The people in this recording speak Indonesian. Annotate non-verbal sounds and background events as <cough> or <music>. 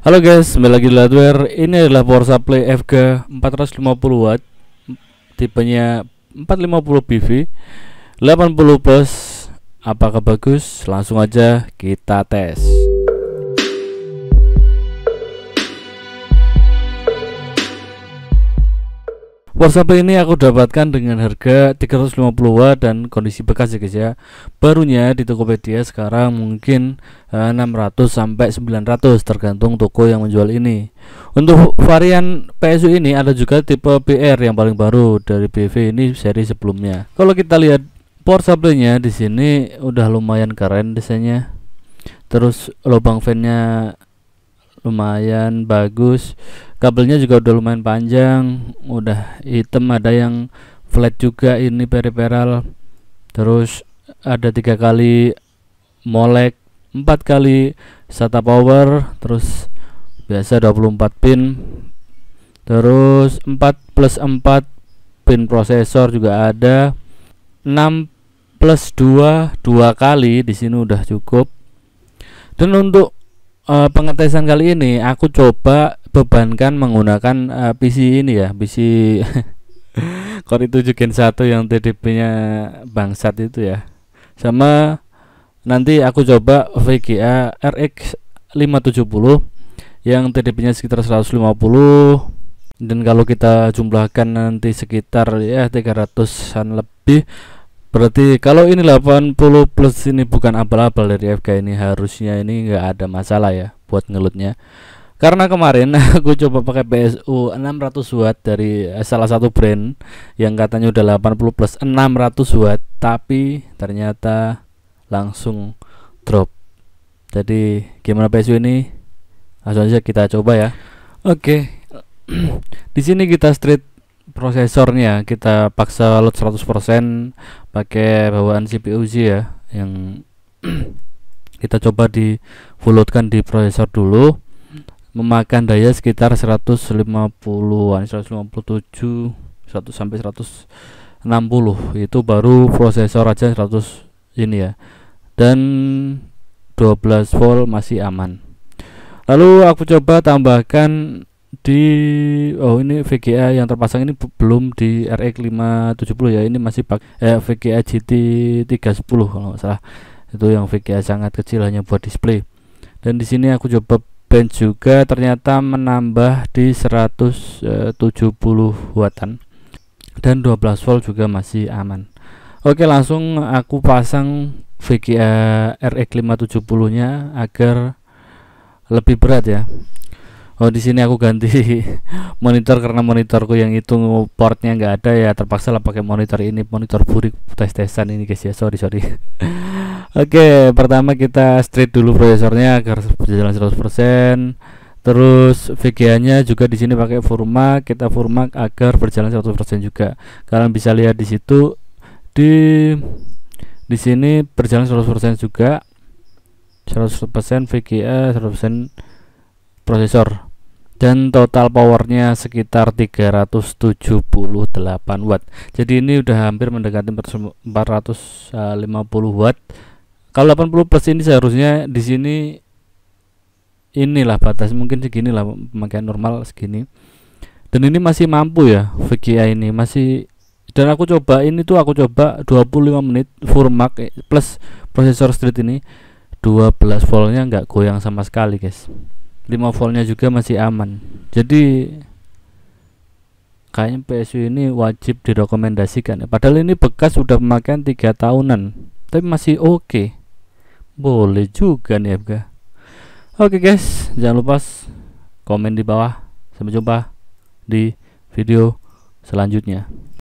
Halo guys, kembali lagi di Ladware. Ini adalah power supply FK 450 watt, tipenya 450 PV, 80 plus. Apakah bagus? Langsung aja kita tes. supply ini aku dapatkan dengan harga 350 watt dan kondisi bekas ya guys ya. Barunya di Tokopedia sekarang mungkin 600 eh, sampai 900 tergantung toko yang menjual ini. Untuk varian PSU ini ada juga tipe PR yang paling baru dari PV ini seri sebelumnya. Kalau kita lihat port supply-nya di sini udah lumayan keren desainnya. Terus lubang fan-nya lumayan bagus kabelnya juga udah lumayan panjang udah hitam ada yang flat juga ini periferal terus ada tiga kali molek empat kali SATA power terus biasa 24 pin terus 4 plus 4 pin prosesor juga ada 6 plus 2 dua kali di sini udah cukup dan untuk uh, pengetesan kali ini aku coba bebankan menggunakan uh, eh, PC ini ya PC <laughs> Core i7 Gen 1 yang TDP-nya bangsat itu ya sama nanti aku coba VGA RX 570 yang TDP-nya sekitar 150 dan kalau kita jumlahkan nanti sekitar ya 300-an lebih Berarti kalau ini 80 plus ini bukan abal-abal dari FK ini harusnya ini enggak ada masalah ya buat ngelutnya. Karena kemarin <laughs> aku coba pakai PSU 600 watt dari eh, salah satu brand yang katanya udah 80 plus 600 watt tapi ternyata langsung drop. Jadi gimana PSU ini? Langsung aja kita coba ya. Oke. Okay. <clears throat> Di sini kita straight prosesornya kita paksa load 100% pakai bawaan CPU Z ya yang <clears throat> kita coba di full loadkan di prosesor dulu memakan daya sekitar 150-an 157 1 sampai 160 itu baru prosesor aja 100 ini ya dan 12 volt masih aman lalu aku coba tambahkan di oh ini VGA yang terpasang ini belum di RX 570 e ya ini masih pak eh, VGA GT 310 kalau nggak salah itu yang VGA sangat kecil hanya buat display dan di sini aku coba bench juga ternyata menambah di 170 eh, wattan dan 12 volt juga masih aman oke langsung aku pasang VGA RX 570 nya agar lebih berat ya oh di sini aku ganti <laughs> monitor karena monitorku yang itu portnya nggak ada ya terpaksa lah pakai monitor ini monitor burik tes tesan ini guys ya sorry sorry <laughs> oke okay, pertama kita straight dulu prosesornya agar berjalan 100% Terus VGA-nya juga di sini pakai Furma, kita Furma agar berjalan 100% juga. Kalian bisa lihat di situ di di sini berjalan 100% juga. 100% VGA, 100% prosesor dan total powernya sekitar 378 watt jadi ini udah hampir mendekati 450 eh, watt kalau 80 plus ini seharusnya di sini inilah batas mungkin segini lah pemakaian normal segini dan ini masih mampu ya VGA ini masih dan aku coba ini tuh aku coba 25 menit full mark plus prosesor street ini 12 voltnya nggak goyang sama sekali guys 5 voltnya juga masih aman jadi kayaknya PSU ini wajib direkomendasikan ya. padahal ini bekas sudah pemakaian tiga tahunan tapi masih oke okay. boleh juga nih FK oke okay guys jangan lupa komen di bawah sampai jumpa di video selanjutnya